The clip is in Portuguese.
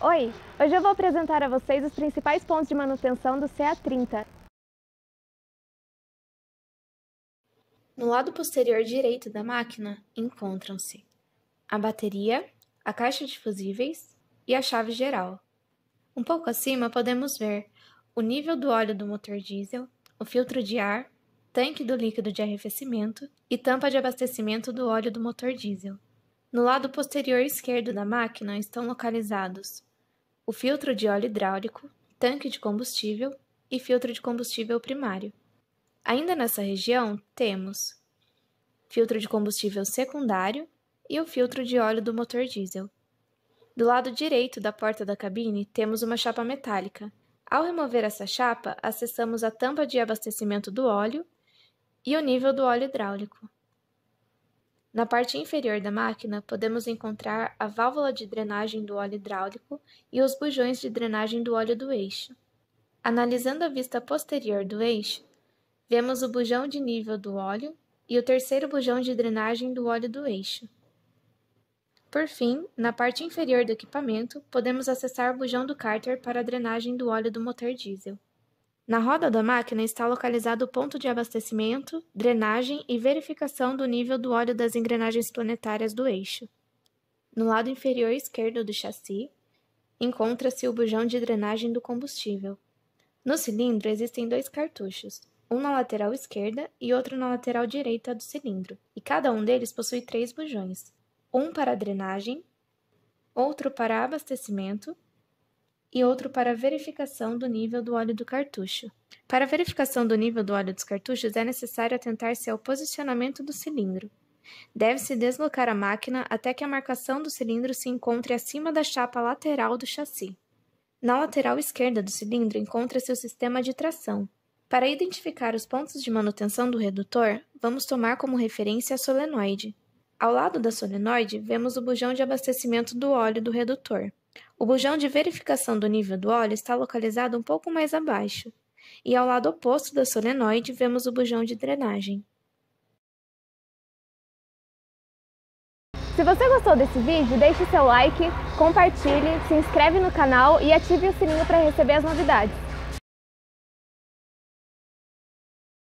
Oi, hoje eu vou apresentar a vocês os principais pontos de manutenção do CA30. No lado posterior direito da máquina encontram-se a bateria, a caixa de fusíveis e a chave geral. Um pouco acima podemos ver o nível do óleo do motor diesel, o filtro de ar, tanque do líquido de arrefecimento e tampa de abastecimento do óleo do motor diesel. No lado posterior esquerdo da máquina estão localizados o filtro de óleo hidráulico, tanque de combustível e filtro de combustível primário. Ainda nessa região, temos filtro de combustível secundário e o filtro de óleo do motor diesel. Do lado direito da porta da cabine, temos uma chapa metálica. Ao remover essa chapa, acessamos a tampa de abastecimento do óleo e o nível do óleo hidráulico. Na parte inferior da máquina, podemos encontrar a válvula de drenagem do óleo hidráulico e os bujões de drenagem do óleo do eixo. Analisando a vista posterior do eixo, vemos o bujão de nível do óleo e o terceiro bujão de drenagem do óleo do eixo. Por fim, na parte inferior do equipamento, podemos acessar o bujão do cárter para a drenagem do óleo do motor diesel. Na roda da máquina está localizado o ponto de abastecimento, drenagem e verificação do nível do óleo das engrenagens planetárias do eixo. No lado inferior esquerdo do chassi, encontra-se o bujão de drenagem do combustível. No cilindro existem dois cartuchos, um na lateral esquerda e outro na lateral direita do cilindro, e cada um deles possui três bujões: um para drenagem, outro para abastecimento e outro para verificação do nível do óleo do cartucho. Para a verificação do nível do óleo dos cartuchos, é necessário atentar-se ao posicionamento do cilindro. Deve-se deslocar a máquina até que a marcação do cilindro se encontre acima da chapa lateral do chassi. Na lateral esquerda do cilindro encontra-se o sistema de tração. Para identificar os pontos de manutenção do redutor, vamos tomar como referência a solenoide. Ao lado da solenoide, vemos o bujão de abastecimento do óleo do redutor. O bujão de verificação do nível do óleo está localizado um pouco mais abaixo, e ao lado oposto da solenoide vemos o bujão de drenagem. Se você gostou desse vídeo, deixe seu like, compartilhe, se inscreve no canal e ative o sininho para receber as novidades.